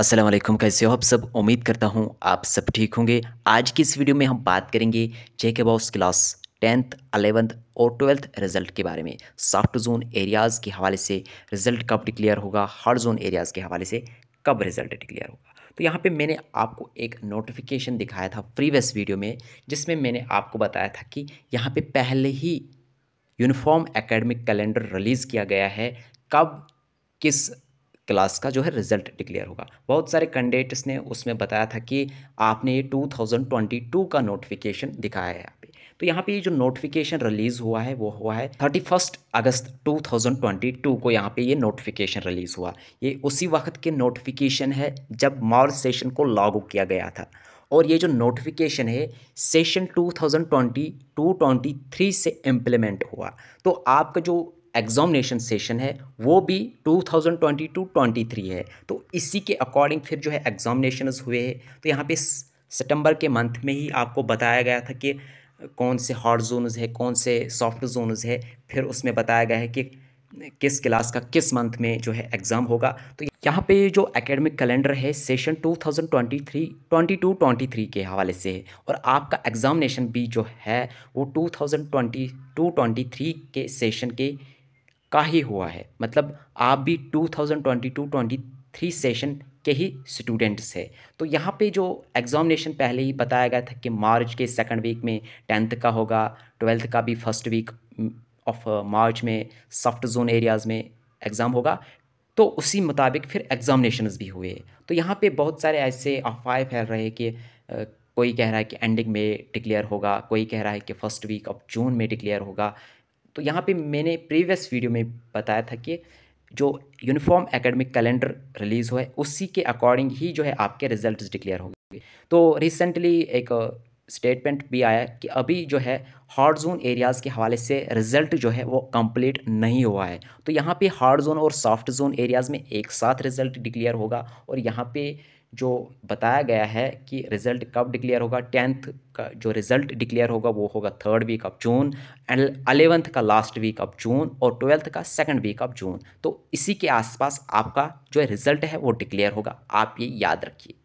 अस्सलाम वालेकुम कैसे हो आप सब उम्मीद करता हूँ आप सब ठीक होंगे आज की इस वीडियो में हम बात करेंगे J K class tenth eleventh और ट्वेल्थ रिजल्ट के बारे में सॉफ्ट जोन एरियाज़ के हवाले से रिजल्ट कब डिक्लेयर होगा हार्ड जोन एरियाज़ के हवाले से कब रिजल्ट डिक्लेयर होगा तो यहाँ पे मैंने आपको एक नोटिफिकेशन दिखाया था प्रीवियस वीडियो में जिसमें मैंने आपको बताया था कि यहाँ पे पहले ही यूनिफॉर्म एकेडमिक कैलेंडर रिलीज़ किया गया है कब किस क्लास का जो है रिजल्ट डिक्लेयर होगा बहुत सारे कैंडिडेट्स ने उसमें बताया था कि आपने ये 2022 का नोटिफिकेशन दिखाया है यहाँ पे तो यहाँ पे ये जो नोटिफिकेशन रिलीज़ हुआ है वो हुआ है थर्टी फर्स्ट अगस्त 2022 को यहाँ पे ये नोटिफिकेशन रिलीज़ हुआ ये उसी वक्त के नोटिफिकेशन है जब मार्च सेशन को लागू किया गया था और ये जो नोटिफिकेशन है सेशन 2020-2023 से इम्प्लीमेंट हुआ तो आपका जो एग्जामिनेशन सेशन है वो भी 2022-23 है तो इसी के अकॉर्डिंग फिर जो है एग्जामिनेशन हुए हैं तो यहाँ पे सितंबर के मंथ में ही आपको बताया गया था कि कौन से हॉट जोनस है कौन से सॉफ्ट जोनस है फिर उसमें बताया गया है कि किस क्लास का किस मंथ में जो है एग्ज़ाम होगा तो यहाँ पे जो एकेडमिक कैलेंडर है सेशन 2023 22 23 के हवाले से है और आपका एग्ज़ामिनेशन भी जो है वो 2022 23 के सेशन के का ही हुआ है मतलब आप भी 2022-23 सेशन के ही स्टूडेंट्स हैं तो यहाँ पे जो एग्ज़ामिनेशन पहले ही बताया गया था कि मार्च के सेकंड वीक में टेंथ का होगा ट्वेल्थ का भी फर्स्ट वीक ऑफ मार्च में सॉफ्ट जोन एरियाज़ में एग्ज़ाम होगा तो उसी मुताबिक फिर एग्ज़ामिनेशन भी हुए तो यहाँ पे बहुत सारे ऐसे अफवाह फैल रहे कि uh, कोई कह रहा है कि एंडिंग में डिक्लेयर होगा कोई कह रहा है कि फ़र्स्ट वीक ऑफ जून में डिक्लेयर होगा तो यहाँ पे मैंने प्रीवियस वीडियो में बताया था कि जो यूनिफॉर्म एकेडमिक कैलेंडर रिलीज़ हुआ है उसी के अकॉर्डिंग ही जो है आपके रिजल्ट्स डिक्लेयर होंगे तो रिसेंटली एक स्टेटमेंट भी आया कि अभी जो है हॉट जोन एरियाज़ के हवाले से रिज़ल्ट जो है वो कंप्लीट नहीं हुआ है तो यहाँ पे हार्ड जोन और सॉफ्ट जोन एरियाज़ में एक साथ रिज़ल्ट डिक्लेयर होगा और यहाँ पे जो बताया गया है कि रिज़ल्ट कब डिक्लेयर होगा टेंथ का जो रिज़ल्ट डिक्लेयर होगा वो होगा third week of June and eleventh का लास्ट वीक ऑफ जून और ट्वेल्थ का सेकंड वीक ऑफ जून तो इसी के आसपास आपका जो रिज़ल्ट है वो डिक्लेयर होगा आप ये याद रखिए